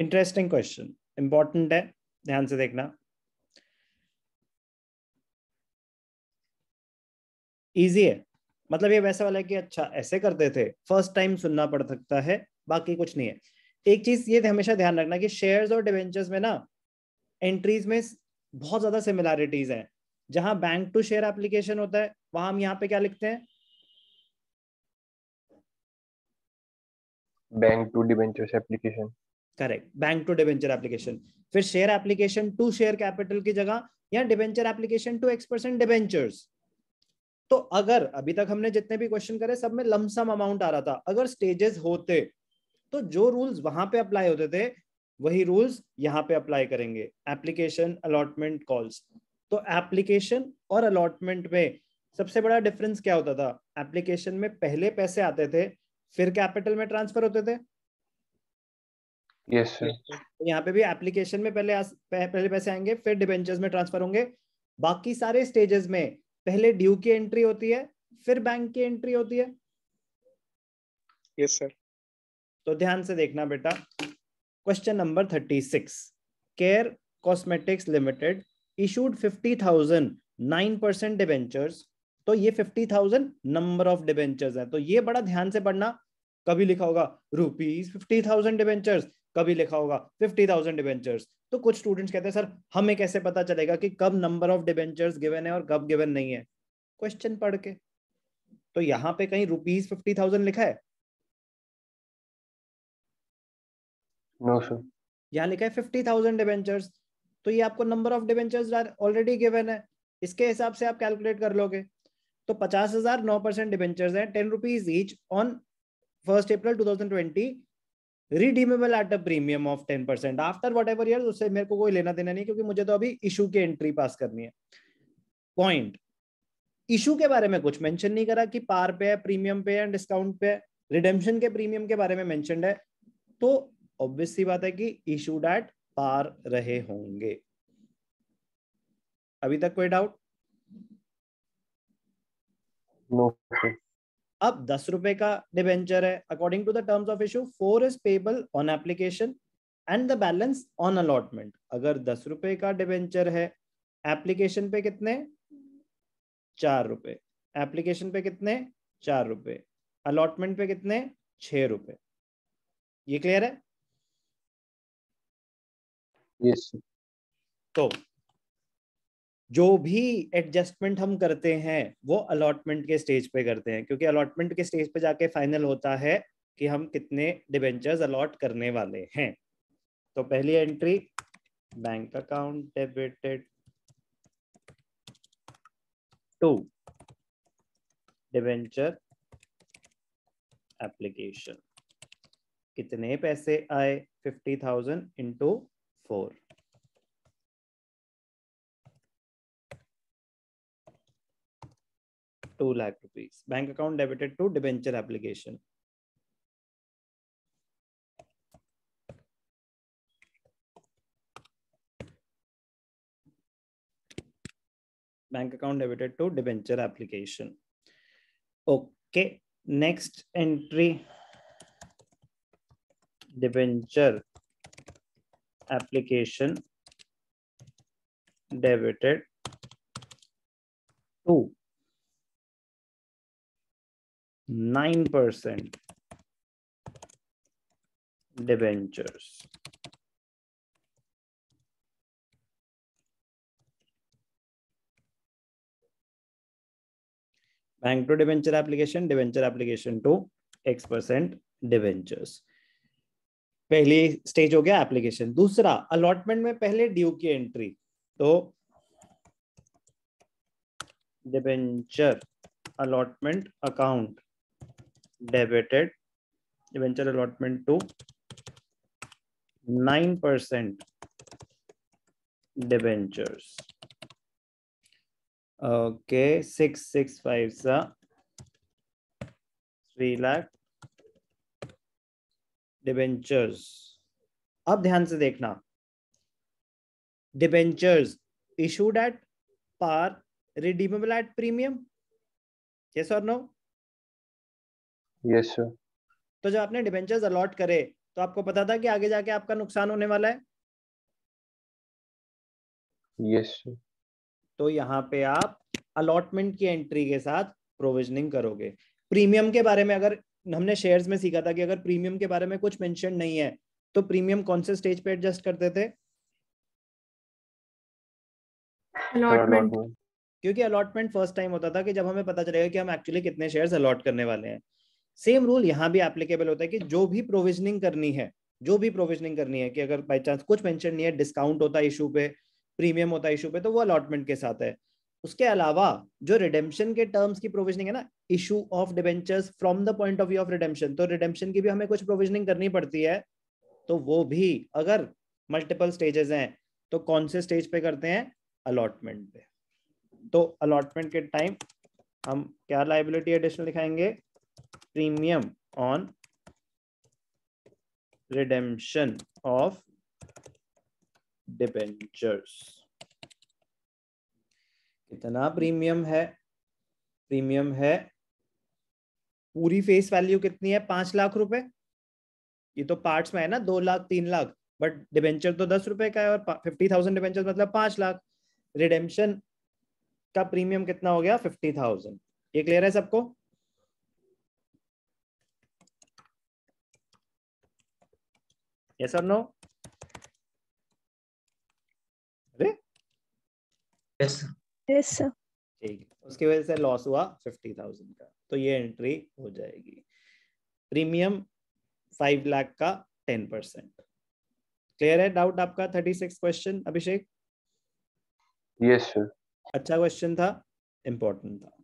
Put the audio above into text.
Interesting question important है ध्यान से देखना इजी है मतलब ये वैसा वाला है कि अच्छा ऐसे करते थे फर्स्ट टाइम सुनना पड़ सकता है बाकी कुछ नहीं है एक चीज ये हमेशा ध्यान रखना कि शेयर्स और डिवेंचर्स में ना एंट्रीज में बहुत ज्यादा सिमिलैरिटीज हैं जहां बैंक टू शेयर एप्लीकेशन होता है वहां हम यहाँ पे क्या लिखते हैं bank to debentures application correct bank to debenture application फिर share application to share capital की जगह या debenture application to X percent debentures तो अगर अभी तक हमने जितने भी क्वेश्चन करे सब में लमसम अमाउंट आ रहा था अगर स्टेजेस होते तो जो रूल्स वहां पे अप्लाई होते थे वही रूल्स यहाँ पे अप्लाई करेंगे एप्लीकेशन अलॉटमेंट कॉल्स तो एप्लीकेशन और अलॉटमेंट में सबसे बड़ा डिफरेंस क्या होता था एप्लीकेशन में पहले पैसे आते थे फिर कैपिटल में ट्रांसफर होते थे yes, तो यहाँ पे भी एप्लीकेशन में पहले पहले पैसे आएंगे फिर डिबेंचर्स में ट्रांसफर होंगे बाकी सारे स्टेजेस में पहले ड्यू की एंट्री होती है फिर बैंक की एंट्री होती है यस सर तो ध्यान से देखना बेटा question number thirty six care cosmetics limited issued fifty thousand nine percent debentures तो ये fifty thousand number of debentures है तो ये बड़ा ध्यान से पढ़ना कभी लिखा होगा रुपीज फिफ्टी थाउजेंड डिवेंचर्स कभी लिखा होगा फिफ्टी थाउजेंड डिवेंचर्स तो कुछ स्टूडेंट्स कहते हैं सर हमें कैसे पता चलेगा कि कब नंबर ऑफ डिवेंचर्स गिवन है और कब गिवन नहीं है क्वेश्चन पढ़ के तो यहाँ पे कहीं रुपीज फिफ्टी थाउजेंड लिखा है नो no, यहाँ लिखा है फिफ्टी थाउजेंड डिवेंचर्स तो ये आपको number of debentures already given है इसके हिसाब से आप कैलकुलेट कर लोगे तो पचास हजार नौ परसेंट डिवेंचर्स हैं ten rupees each on first April 2020 redeemable at a premium of ten percent after whatever year उससे मेरे को कोई लेना देना नहीं क्योंकि मुझे तो अभी इशू की एंट्री पास करनी है पॉइंट इशू के बारे में कुछ मेंशन नहीं करा कि पार पे है प्रीमियम पे है डिस्काउंट पे रिडेम्पशन के प्रीमियम के बारे में मेंशन है तो ऑब्वियस सी बात है कि इशू डेट पार रहे होंगे अभी तक कोई डाउट नो no. अब दस रुपए का डिबेंचर है according to the terms of issue four is payable on application and the balance on allotment अगर दस रुपए का डिबेंचर है एप्लीकेशन पे कितने चार रुपए एप्लीकेशन पे कितने चार रुपए अलॉटमेंट पे कितने छह रुपए ये क्लियर है यस yes. तो जो भी एडजस्टमेंट हम करते हैं वो अलॉटमेंट के स्टेज पे करते हैं क्योंकि अलॉटमेंट के स्टेज पे जाके फाइनल होता है कि हम कितने डिबेंचर्स अलॉट करने वाले हैं तो पहली entry bank account debited to debenture application कितने पैसे आए fifty thousand into four 2 lakh rupees. Bank account debited to debenture application. Bank account debited to debenture application. Okay, next entry debenture application debited to nine percent debentures. Bank to debenture application, debenture application to x percent debentures. पहली stage हो गया application दूसरा allotment में पहले due की entry तो debenture allotment account debited eventual allotment to 9% debentures. Okay, 665 sa 3 lakh debentures अब ध्यान से देखना debentures issued at par redeemable at premium yes और नो yes, तो जब आपने डिबेंचर्स अलॉट करे तो आपको पता था कि आगे जाके आपका नुकसान होने वाला है yes, तो यहाँ पे आप अलॉटमेंट की एंट्री के साथ प्रोविजनिंग करोगे प्रीमियम के बारे में अगर हमने शेयर्स में सीखा था कि अगर प्रीमियम के बारे में कुछ मेंशन नहीं है तो प्रीमियम कौन से स्टेज पे एडजस्ट करते थे अलॉटमेंट क्योंकि अलॉटमेंट फर्स्ट टाइम होता था कि जब हमें पता चलेगा कि हम एक्चुअली कितने शेयर्स अलॉट करने वाले हैं सेम रूल यहाँ भी एप्लीकेबल होता है कि जो भी प्रोविजनिंग करनी है जो भी प्रोविजनिंग करनी है कि अगर बाई चांस कुछ मैंशन नहीं है डिस्काउंट होता है इशू पे प्रीमियम होता है इशू पे तो वो अलॉटमेंट के साथ है उसके अलावा जो रिडेम्पशन के टर्म्स की प्रोविजनिंग है ना issue of debentures from the point of view of redemption तो रिडेम्पशन की भी हमें कुछ प्रोविजनिंग करनी पड़ती है तो वो भी अगर मल्टीपल स्टेजेस हैं तो कौन से स्टेज पे करते हैं अलॉटमेंट पे तो अलॉटमेंट के टाइम हम क्या लाइबिलिटी एडिशनल दिखाएंगे premium on redemption of debentures कितना प्रीमियम है प्रीमियम है पूरी फेस वैल्यू कितनी है पांच लाख रुपए ये तो पार्ट्स में है ना दो लाख तीन लाख बट डिबेंचर तो दस रुपए का है और फिफ्टी थाउजेंड डिबेंचर मतलब पांच लाख रिडेम्शन का प्रीमियम कितना हो गया फिफ्टी थाउजेंड ये क्लियर है सबको Yes or no? अरे yes. yes, sir. ठीक उसकी वजह से लॉस हुआ फिफ्टी थाउजेंड का तो ये एंट्री हो जाएगी प्रीमियम फाइव लाख का टेन परसेंट क्लियर है डाउट आपका thirty six question Abhishek yes sir अच्छा क्वेश्चन था इंपॉर्टेंट था